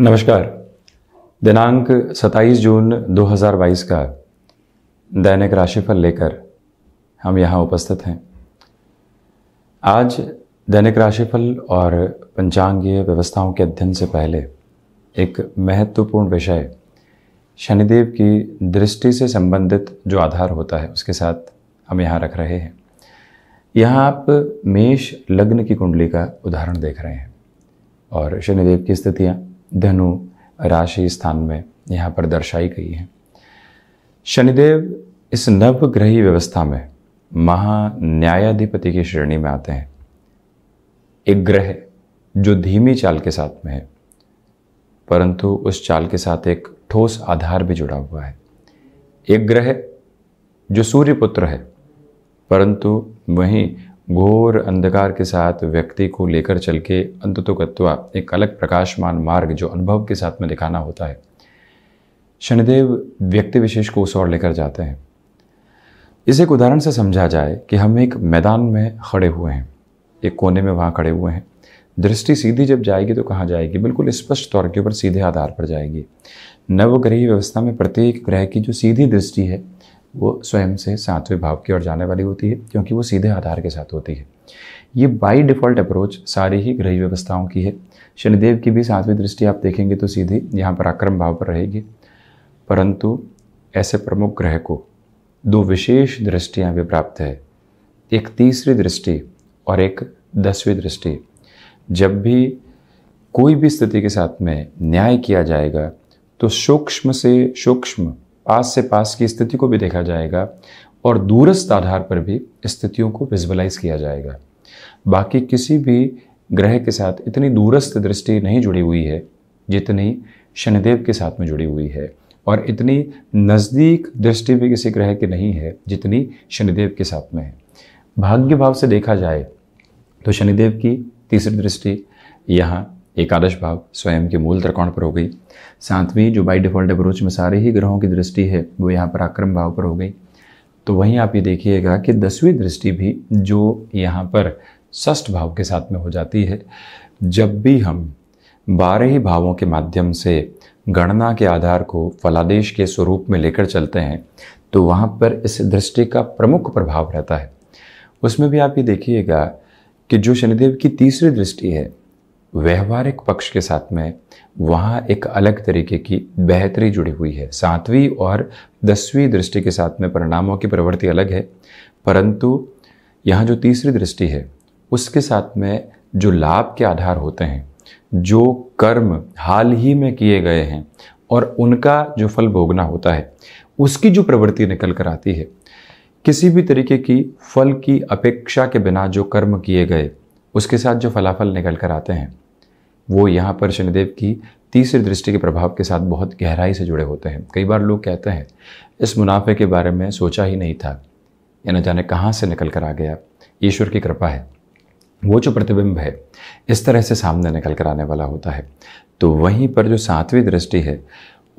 नमस्कार दिनांक 27 जून 2022 का दैनिक राशिफल लेकर हम यहाँ उपस्थित हैं आज दैनिक राशिफल और पंचांगीय व्यवस्थाओं के अध्ययन से पहले एक महत्वपूर्ण विषय शनिदेव की दृष्टि से संबंधित जो आधार होता है उसके साथ हम यहाँ रख रहे हैं यहाँ आप मेष लग्न की कुंडली का उदाहरण देख रहे हैं और शनिदेव की स्थितियाँ धनु राशि स्थान में यहाँ पर दर्शाई गई है शनिदेव इस नवग्रही व्यवस्था में महान्यायाधिपति की श्रेणी में आते हैं एक ग्रह जो धीमी चाल के साथ में है परंतु उस चाल के साथ एक ठोस आधार भी जुड़ा हुआ है एक ग्रह जो सूर्य पुत्र है परंतु वहीं घोर अंधकार के साथ व्यक्ति को लेकर चल के अंततोगत्वा एक अलग प्रकाशमान मार्ग जो अनुभव के साथ में दिखाना होता है शनिदेव व्यक्ति विशेष को उस ओर लेकर जाते हैं इसे एक उदाहरण से समझा जाए कि हम एक मैदान में खड़े हुए हैं एक कोने में वहाँ खड़े हुए हैं दृष्टि सीधी जब जाएगी तो कहाँ जाएगी बिल्कुल स्पष्ट तौर के ऊपर सीधे आधार पर जाएगी नवग्रही व्यवस्था में प्रत्येक ग्रह की जो सीधी दृष्टि है वो स्वयं से सातवें भाव की ओर जाने वाली होती है क्योंकि वो सीधे आधार के साथ होती है ये बाई डिफ़ॉल्ट अप्रोच सारी ही ग्रही व्यवस्थाओं की है शनिदेव की भी सातवीं दृष्टि आप देखेंगे तो सीधे यहाँ पराक्रम भाव पर रहेगी परंतु ऐसे प्रमुख ग्रह को दो विशेष दृष्टियाँ भी प्राप्त है एक तीसरी दृष्टि और एक दसवीं दृष्टि जब भी कोई भी स्थिति के साथ में न्याय किया जाएगा तो सूक्ष्म से सूक्ष्म पास से पास की स्थिति को भी देखा जाएगा और दूरस्थ आधार पर भी स्थितियों को विजुअलाइज किया जाएगा बाकी किसी भी ग्रह के साथ इतनी दूरस्थ दृष्टि नहीं जुड़ी हुई है जितनी शनिदेव के साथ में जुड़ी हुई है और इतनी नज़दीक दृष्टि भी किसी ग्रह की नहीं है जितनी शनिदेव के साथ में है भाग्य भाव से देखा जाए तो शनिदेव की तीसरी दृष्टि यहाँ एकादश भाव स्वयं के मूल त्रिकोण पर हो गई सातवीं जो बाई डिफॉल्ट अप्रोच में सारे ही ग्रहों की दृष्टि है वो यहाँ पर आक्रम भाव पर हो गई तो वहीं आप ये देखिएगा कि दसवीं दृष्टि भी जो यहाँ पर षष्ठ भाव के साथ में हो जाती है जब भी हम बारह ही भावों के माध्यम से गणना के आधार को फलादेश के स्वरूप में लेकर चलते हैं तो वहाँ पर इस दृष्टि का प्रमुख प्रभाव रहता है उसमें भी आप ये देखिएगा कि जो शनिदेव की तीसरी दृष्टि है व्यवहारिक पक्ष के साथ में वहाँ एक अलग तरीके की बेहतरी जुड़ी हुई है सातवीं और दसवीं दृष्टि के साथ में परिणामों की प्रवृत्ति अलग है परंतु यहाँ जो तीसरी दृष्टि है उसके साथ में जो लाभ के आधार होते हैं जो कर्म हाल ही में किए गए हैं और उनका जो फल भोगना होता है उसकी जो प्रवृत्ति निकल कर आती है किसी भी तरीके की फल की अपेक्षा के बिना जो कर्म किए गए उसके साथ जो फलाफल निकल कर आते हैं वो यहाँ पर शनिदेव की तीसरी दृष्टि के प्रभाव के साथ बहुत गहराई से जुड़े होते हैं कई बार लोग कहते हैं इस मुनाफे के बारे में सोचा ही नहीं था या न जाने कहाँ से निकल कर आ गया ईश्वर की कृपा है वो जो प्रतिबिंब है इस तरह से सामने निकल कर आने वाला होता है तो वहीं पर जो सातवीं दृष्टि है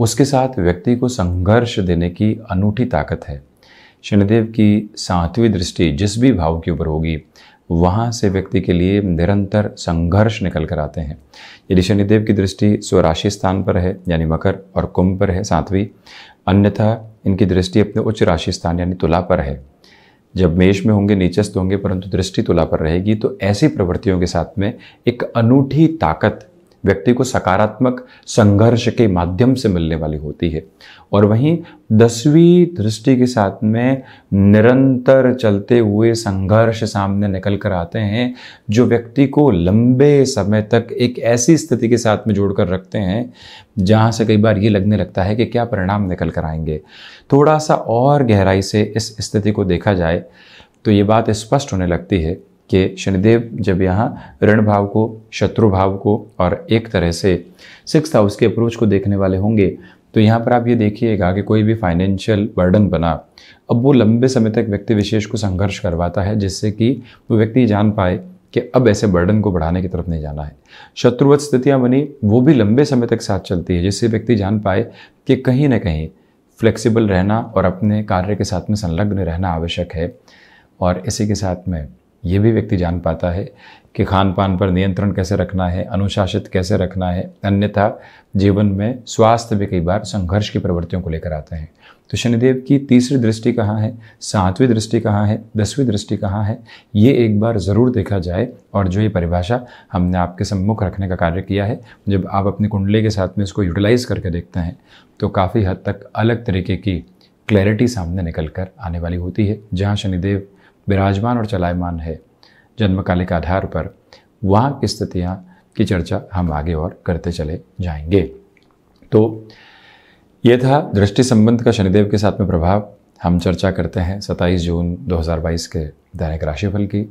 उसके साथ व्यक्ति को संघर्ष देने की अनूठी ताकत है शनिदेव की सातवीं दृष्टि जिस भी भाव के ऊपर होगी वहाँ से व्यक्ति के लिए निरंतर संघर्ष निकल कर आते हैं यदि शनिदेव की दृष्टि स्वराशि स्थान पर है यानी मकर और कुंभ पर है सातवीं अन्यथा इनकी दृष्टि अपने उच्च राशि स्थान यानी तुला पर है जब मेष में होंगे नीचस्त होंगे परंतु दृष्टि तुला पर रहेगी तो ऐसी प्रवृत्तियों के साथ में एक अनूठी ताकत व्यक्ति को सकारात्मक संघर्ष के माध्यम से मिलने वाली होती है और वहीं दसवीं दृष्टि के साथ में निरंतर चलते हुए संघर्ष सामने निकल कर आते हैं जो व्यक्ति को लंबे समय तक एक ऐसी स्थिति के साथ में जोड़ कर रखते हैं जहाँ से कई बार ये लगने लगता है कि क्या परिणाम निकल कर आएंगे थोड़ा सा और गहराई से इस स्थिति को देखा जाए तो ये बात स्पष्ट होने लगती है कि शनिदेव जब यहाँ ऋण भाव को शत्रु भाव को और एक तरह से सिक्स हाउस के अप्रोच को देखने वाले होंगे तो यहाँ पर आप ये देखिएगा कि कोई भी फाइनेंशियल बर्डन बना अब वो लंबे समय तक व्यक्ति विशेष को संघर्ष करवाता है जिससे कि वो व्यक्ति जान पाए कि अब ऐसे बर्डन को बढ़ाने की तरफ नहीं जाना है शत्रुवत स्थितियाँ बनी वो भी लंबे समय तक साथ चलती है जिससे व्यक्ति जान पाए कि कहीं ना कहीं फ्लेक्सिबल रहना और अपने कार्य के साथ में संलग्न रहना आवश्यक है और इसी के साथ में ये भी व्यक्ति जान पाता है कि खान पान पर नियंत्रण कैसे रखना है अनुशासित कैसे रखना है अन्यथा जीवन में स्वास्थ्य भी कई बार संघर्ष की प्रवृत्तियों को लेकर आते हैं तो शनिदेव की तीसरी दृष्टि कहाँ है सातवीं दृष्टि कहाँ है दसवीं दृष्टि कहाँ है ये एक बार ज़रूर देखा जाए और जो ये परिभाषा हमने आपके सम्मुख रखने का कार्य किया है जब आप अपनी कुंडली के साथ में इसको यूटिलाइज़ करके देखते हैं तो काफ़ी हद तक अलग तरीके की क्लैरिटी सामने निकल कर आने वाली होती है जहाँ शनिदेव विराजमान और चलायमान है जन्मकालिक आधार पर वहाँ की स्थितियाँ की चर्चा हम आगे और करते चले जाएंगे तो ये था दृष्टि संबंध का शनिदेव के साथ में प्रभाव हम चर्चा करते हैं 27 जून 2022 के दैनिक राशिफल की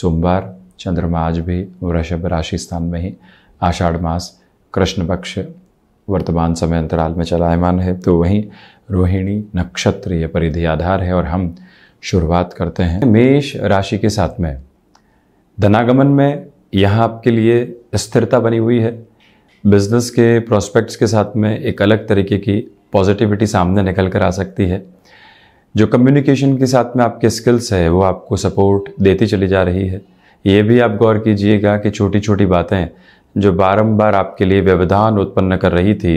सोमवार चंद्रमा आज भी वृषभ राशि स्थान में ही आषाढ़ मास कृष्ण पक्ष वर्तमान समय अंतराल में चलायमान है तो वहीं रोहिणी नक्षत्र ये परिधि आधार है और हम शुरुआत करते हैं मेष राशि के साथ में धनागमन में यहाँ आपके लिए स्थिरता बनी हुई है बिजनेस के प्रोस्पेक्ट्स के साथ में एक अलग तरीके की पॉजिटिविटी सामने निकल कर आ सकती है जो कम्युनिकेशन के साथ में आपके स्किल्स है वो आपको सपोर्ट देती चली जा रही है ये भी आप गौर कीजिएगा कि छोटी छोटी बातें जो बारंबार आपके लिए व्यवधान उत्पन्न कर रही थी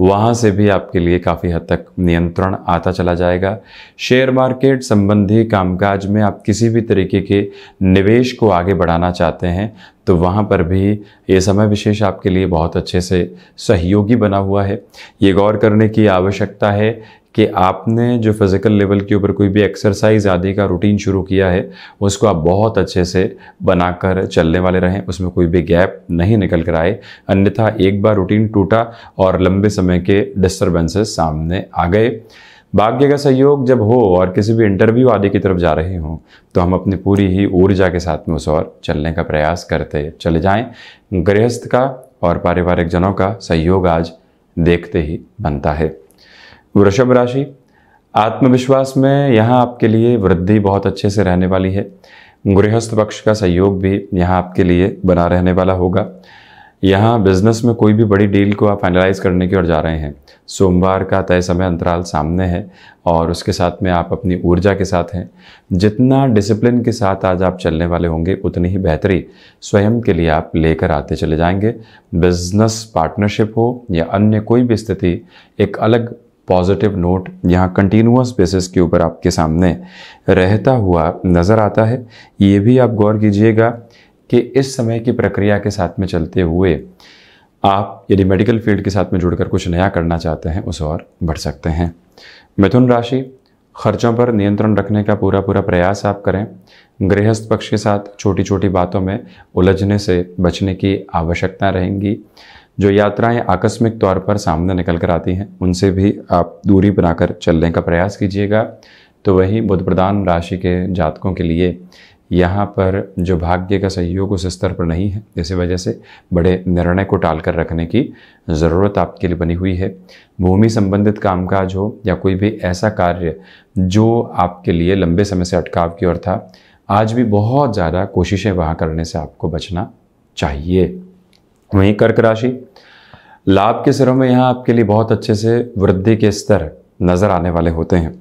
वहाँ से भी आपके लिए काफ़ी हद तक नियंत्रण आता चला जाएगा शेयर मार्केट संबंधी कामकाज में आप किसी भी तरीके के निवेश को आगे बढ़ाना चाहते हैं तो वहाँ पर भी ये समय विशेष आपके लिए बहुत अच्छे से सहयोगी बना हुआ है ये गौर करने की आवश्यकता है कि आपने जो फिज़िकल लेवल के ऊपर कोई भी एक्सरसाइज आदि का रूटीन शुरू किया है उसको आप बहुत अच्छे से बनाकर चलने वाले रहें उसमें कोई भी गैप नहीं निकल कर आए अन्यथा एक बार रूटीन टूटा और लंबे समय के डिस्टर्बेंसेस सामने आ गए भाग्य का सहयोग जब हो और किसी भी इंटरव्यू आदि की तरफ जा रहे हों तो हम अपनी पूरी ही ऊर्जा के साथ में उस और चलने का प्रयास करते चले जाएं गृहस्थ का और पारिवारिक जनों का सहयोग आज देखते ही बनता है वृषभ राशि आत्मविश्वास में यहाँ आपके लिए वृद्धि बहुत अच्छे से रहने वाली है गृहस्थ पक्ष का सहयोग भी यहाँ आपके लिए बना रहने वाला होगा यहाँ बिजनेस में कोई भी बड़ी डील को आप फाइनलाइज करने की ओर जा रहे हैं सोमवार का तय समय अंतराल सामने है और उसके साथ में आप अपनी ऊर्जा के साथ हैं जितना डिसिप्लिन के साथ आज आप चलने वाले होंगे उतनी ही बेहतरी स्वयं के लिए आप लेकर आते चले जाएंगे बिजनेस पार्टनरशिप हो या अन्य कोई भी स्थिति एक अलग पॉजिटिव नोट यहाँ कंटिन्यूस बेसिस के ऊपर आपके सामने रहता हुआ नज़र आता है ये भी आप गौर कीजिएगा कि इस समय की प्रक्रिया के साथ में चलते हुए आप यदि मेडिकल फील्ड के साथ में जुड़कर कुछ नया करना चाहते हैं उस और बढ़ सकते हैं मिथुन राशि खर्चों पर नियंत्रण रखने का पूरा पूरा प्रयास आप करें गृहस्थ पक्ष के साथ छोटी छोटी बातों में उलझने से बचने की आवश्यकता रहेंगी जो यात्राएं आकस्मिक तौर पर सामने निकल कर आती हैं उनसे भी आप दूरी बनाकर चलने का प्रयास कीजिएगा तो वही बुध प्रधान राशि के जातकों के लिए यहाँ पर जो भाग्य का सहयोग उस स्तर पर नहीं है इस वजह से बड़े निर्णय को टाल कर रखने की ज़रूरत आपके लिए बनी हुई है भूमि संबंधित कामकाज हो या कोई भी ऐसा कार्य जो आपके लिए लंबे समय से अटकाव की ओर था आज भी बहुत ज़्यादा कोशिशें वहाँ करने से आपको बचना चाहिए वहीं कर्क राशि लाभ के सिरों में यहाँ आपके लिए बहुत अच्छे से वृद्धि के स्तर नज़र आने वाले होते हैं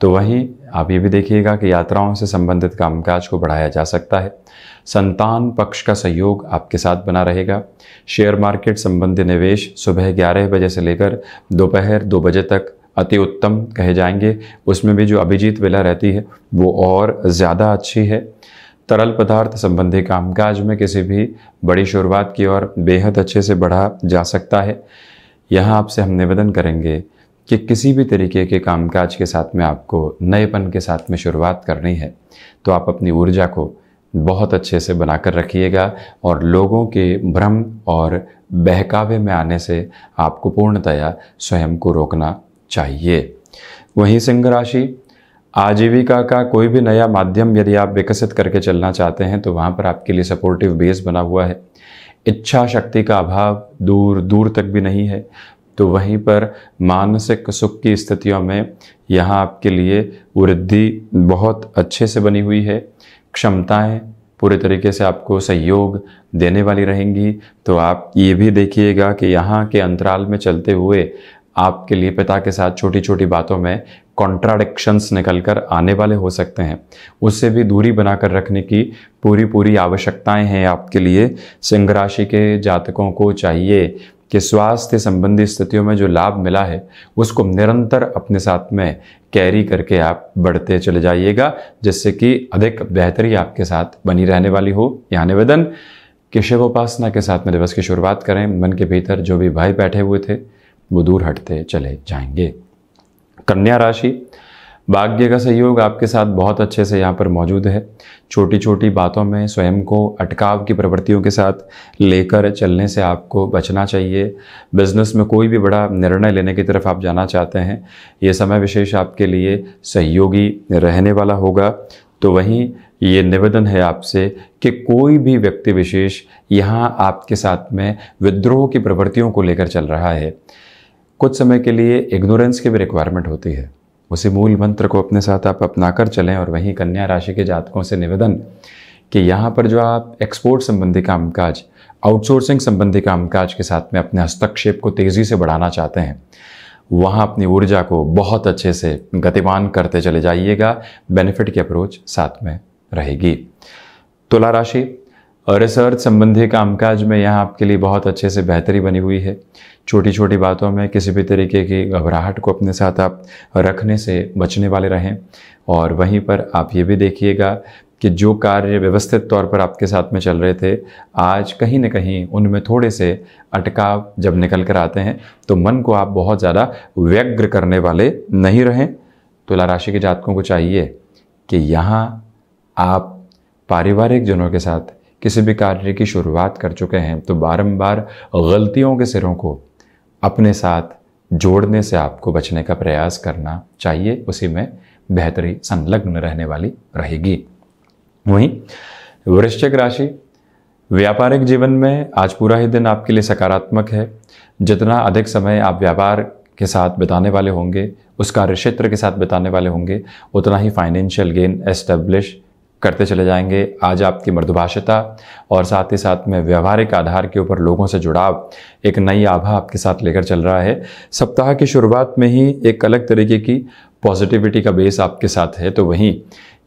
तो वहीं आप ये भी देखिएगा कि यात्राओं से संबंधित कामकाज को बढ़ाया जा सकता है संतान पक्ष का सहयोग आपके साथ बना रहेगा शेयर मार्केट संबंधी निवेश सुबह ग्यारह बजे से लेकर दोपहर दो बजे तक अति उत्तम कहे जाएंगे उसमें भी जो अभिजीत वेला रहती है वो और ज़्यादा अच्छी है तरल पदार्थ संबंधी कामकाज में किसी भी बड़ी शुरुआत की ओर बेहद अच्छे से बढ़ा जा सकता है यहाँ आपसे हम निवेदन करेंगे कि किसी भी तरीके के कामकाज के साथ में आपको नएपन के साथ में शुरुआत करनी है तो आप अपनी ऊर्जा को बहुत अच्छे से बनाकर रखिएगा और लोगों के भ्रम और बहकावे में आने से आपको पूर्णतया स्वयं को रोकना चाहिए वहीं सिंह राशि आजीविका का कोई भी नया माध्यम यदि आप विकसित करके चलना चाहते हैं तो वहाँ पर आपके लिए सपोर्टिव बेस बना हुआ है इच्छा शक्ति का अभाव दूर दूर तक भी नहीं है तो वहीं पर मानसिक सुख की स्थितियों में यहाँ आपके लिए वृद्धि बहुत अच्छे से बनी हुई है क्षमताएं पूरे तरीके से आपको सहयोग देने वाली रहेंगी तो आप ये भी देखिएगा कि यहाँ के अंतराल में चलते हुए आपके लिए पिता के साथ छोटी छोटी बातों में कॉन्ट्राडिक्शंस निकल कर आने वाले हो सकते हैं उससे भी दूरी बनाकर रखने की पूरी पूरी आवश्यकताएं हैं आपके लिए सिंह राशि के जातकों को चाहिए कि स्वास्थ्य संबंधी स्थितियों में जो लाभ मिला है उसको निरंतर अपने साथ में कैरी करके आप बढ़ते चले जाइएगा जिससे कि अधिक बेहतरी आपके साथ बनी रहने वाली हो यह निवेदन के शिव उपासना के साथ में दिवस की शुरुआत करें मन के भीतर जो भी भाई बैठे हुए थे वो दूर हटते चले जाएंगे कन्या राशि भाग्य का सहयोग आपके साथ बहुत अच्छे से यहाँ पर मौजूद है छोटी छोटी बातों में स्वयं को अटकाव की प्रवृत्तियों के साथ लेकर चलने से आपको बचना चाहिए बिजनेस में कोई भी बड़ा निर्णय लेने की तरफ आप जाना चाहते हैं ये समय विशेष आपके लिए सहयोगी रहने वाला होगा तो वहीं ये निवेदन है आपसे कि कोई भी व्यक्ति विशेष यहाँ आपके साथ में विद्रोह की प्रवृत्तियों को लेकर चल रहा है कुछ समय के लिए इग्नोरेंस की भी रिक्वायरमेंट होती है उसी मूल मंत्र को अपने साथ आप अपना कर चलें और वहीं कन्या राशि के जातकों से निवेदन कि यहाँ पर जो आप एक्सपोर्ट संबंधी कामकाज आउटसोर्सिंग संबंधी कामकाज के साथ में अपने हस्तक्षेप को तेज़ी से बढ़ाना चाहते हैं वहाँ अपनी ऊर्जा को बहुत अच्छे से गतिमान करते चले जाइएगा बेनिफिट की अप्रोच साथ में रहेगी तुला राशि रिसर्च संबंधी कामकाज में यहाँ आपके लिए बहुत अच्छे से बेहतरी बनी हुई है छोटी छोटी बातों में किसी भी तरीके की घबराहट को अपने साथ आप रखने से बचने वाले रहें और वहीं पर आप ये भी देखिएगा कि जो कार्य व्यवस्थित तौर पर आपके साथ में चल रहे थे आज कहीं ना कहीं उनमें थोड़े से अटकाव जब निकल कर आते हैं तो मन को आप बहुत ज़्यादा व्यग्र करने वाले नहीं रहें तुला राशि के जातकों को चाहिए कि यहाँ आप पारिवारिक जनों के साथ किसी भी कार्य की शुरुआत कर चुके हैं तो बारंबार गलतियों के सिरों को अपने साथ जोड़ने से आपको बचने का प्रयास करना चाहिए उसी में बेहतरी संलग्न रहने वाली रहेगी वहीं वृश्चिक राशि व्यापारिक जीवन में आज पूरा ही दिन आपके लिए सकारात्मक है जितना अधिक समय आप व्यापार के साथ बिताने वाले होंगे उस कार्य क्षेत्र के साथ बिताने वाले होंगे उतना ही फाइनेंशियल गेन एस्टेब्लिश करते चले जाएंगे आज आपकी मृदुभाषिता और साथ ही साथ में व्यवहारिक आधार के ऊपर लोगों से जुड़ाव एक नई आभा आपके साथ लेकर चल रहा है सप्ताह की शुरुआत में ही एक अलग तरीके की पॉजिटिविटी का बेस आपके साथ है तो वहीं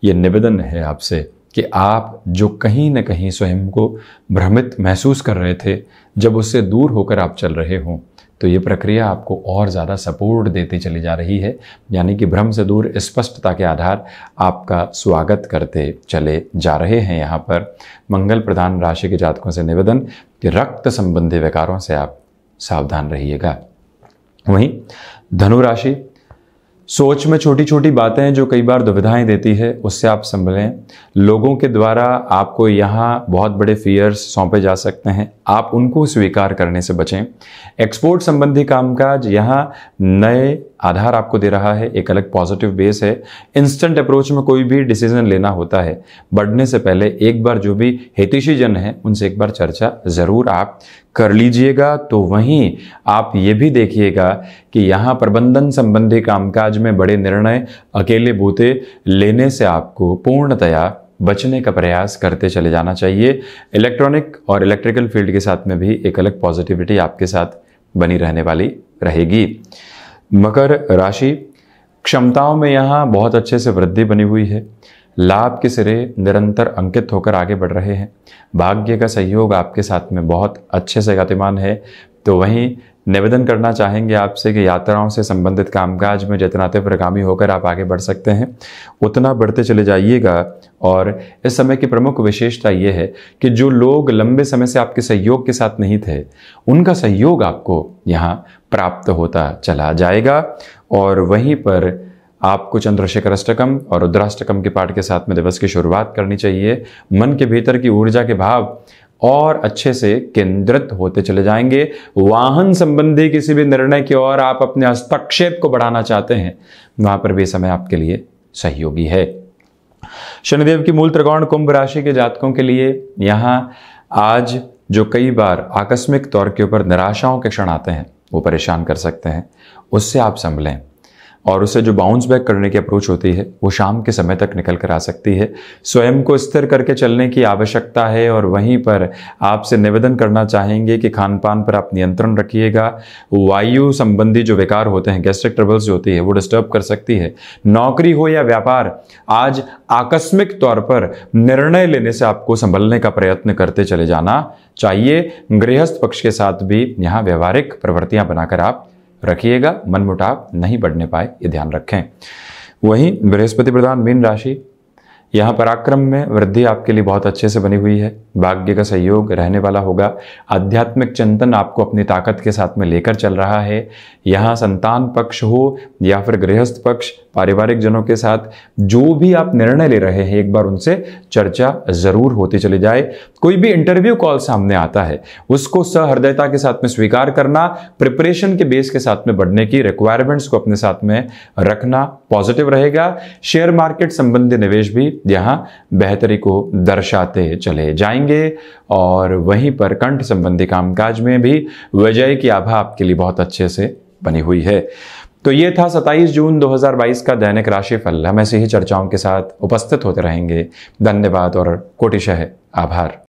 ये निवेदन है आपसे कि आप जो कहीं ना कहीं स्वयं को भ्रमित महसूस कर रहे थे जब उससे दूर होकर आप चल रहे हों तो ये प्रक्रिया आपको और ज़्यादा सपोर्ट देती चली जा रही है यानी कि भ्रम से दूर स्पष्टता के आधार आपका स्वागत करते चले जा रहे हैं यहाँ पर मंगल प्रधान राशि के जातकों से निवेदन कि रक्त संबंधी विकारों से आप सावधान रहिएगा वहीं धनु राशि सोच में छोटी छोटी बातें हैं जो कई बार दुविधाएं देती है उससे आप संभलें लोगों के द्वारा आपको यहाँ बहुत बड़े फियर्स सौंपे जा सकते हैं आप उनको स्वीकार करने से बचें एक्सपोर्ट संबंधी कामकाज यहाँ नए आधार आपको दे रहा है एक अलग पॉजिटिव बेस है इंस्टेंट अप्रोच में कोई भी डिसीजन लेना होता है बढ़ने से पहले एक बार जो भी जन है उनसे एक बार चर्चा ज़रूर आप कर लीजिएगा तो वहीं आप ये भी देखिएगा कि यहाँ प्रबंधन संबंधी कामकाज में बड़े निर्णय अकेले बूते लेने से आपको पूर्णतया बचने का प्रयास करते चले जाना चाहिए इलेक्ट्रॉनिक और इलेक्ट्रिकल फील्ड के साथ में भी एक अलग पॉजिटिविटी आपके साथ बनी रहने वाली रहेगी मकर राशि क्षमताओं में यहाँ बहुत अच्छे से वृद्धि बनी हुई है लाभ के सिरे निरंतर अंकित होकर आगे बढ़ रहे हैं भाग्य का सहयोग आपके साथ में बहुत अच्छे से गतिमान है तो वहीं निवेदन करना चाहेंगे आपसे कि यात्राओं से संबंधित कामकाज में जितना तीव्रगामी होकर आप आगे बढ़ सकते हैं उतना बढ़ते चले जाइएगा और इस समय की प्रमुख विशेषता ये है कि जो लोग लंबे समय से आपके सहयोग के साथ नहीं थे उनका सहयोग आपको यहाँ प्राप्त होता चला जाएगा और वहीं पर आपको चंद्रशेखर अष्टकम और रुद्राष्टकम के पाठ के साथ में दिवस की शुरुआत करनी चाहिए मन के भीतर की ऊर्जा के भाव और अच्छे से केंद्रित होते चले जाएंगे वाहन संबंधी किसी भी निर्णय की ओर आप अपने हस्तक्षेप को बढ़ाना चाहते हैं वहां पर भी समय आपके लिए सहयोगी है शनिदेव की मूल त्रिकोण कुंभ राशि के जातकों के लिए यहां आज जो कई बार आकस्मिक तौर के ऊपर निराशाओं के क्षण आते हैं वो परेशान कर सकते हैं उससे आप संभलें और उसे जो बाउंस बैक करने की अप्रोच होती है वो शाम के समय तक निकल कर आ सकती है स्वयं को स्थिर करके चलने की आवश्यकता है और वहीं पर आपसे निवेदन करना चाहेंगे कि खान पान पर आप नियंत्रण रखिएगा वायु संबंधी जो विकार होते हैं गैस्ट्रिक ट्रबल्स जो होती है वो डिस्टर्ब कर सकती है नौकरी हो या व्यापार आज आकस्मिक तौर पर निर्णय लेने से आपको संभलने का प्रयत्न करते चले जाना चाहिए गृहस्थ पक्ष के साथ भी यहाँ व्यवहारिक प्रवृत्तियां बनाकर आप रखिएगा मनमुटाव नहीं बढ़ने पाए ये ध्यान रखें वहीं बृहस्पति प्रधान मीन राशि यहाँ पराक्रम में वृद्धि आपके लिए बहुत अच्छे से बनी हुई है भाग्य का सहयोग रहने वाला होगा आध्यात्मिक चिंतन आपको अपनी ताकत के साथ में लेकर चल रहा है यहाँ संतान पक्ष हो या फिर गृहस्थ पक्ष पारिवारिक जनों के साथ जो भी आप निर्णय ले रहे हैं एक बार उनसे चर्चा जरूर होती चली जाए कोई भी इंटरव्यू कॉल सामने आता है उसको सहृदयता के साथ में स्वीकार करना प्रिपरेशन के बेस के साथ में बढ़ने की रिक्वायरमेंट्स को अपने साथ में रखना पॉजिटिव रहेगा शेयर मार्केट संबंधी निवेश भी यहाँ बेहतरी को दर्शाते चले जाएंगे और वहीं पर कंठ संबंधी कामकाज में भी विजय की आभा आपके लिए बहुत अच्छे से बनी हुई है तो ये था 27 जून 2022 का दैनिक राशिफल हम ऐसे ही चर्चाओं के साथ उपस्थित होते रहेंगे धन्यवाद और कोटिशह आभार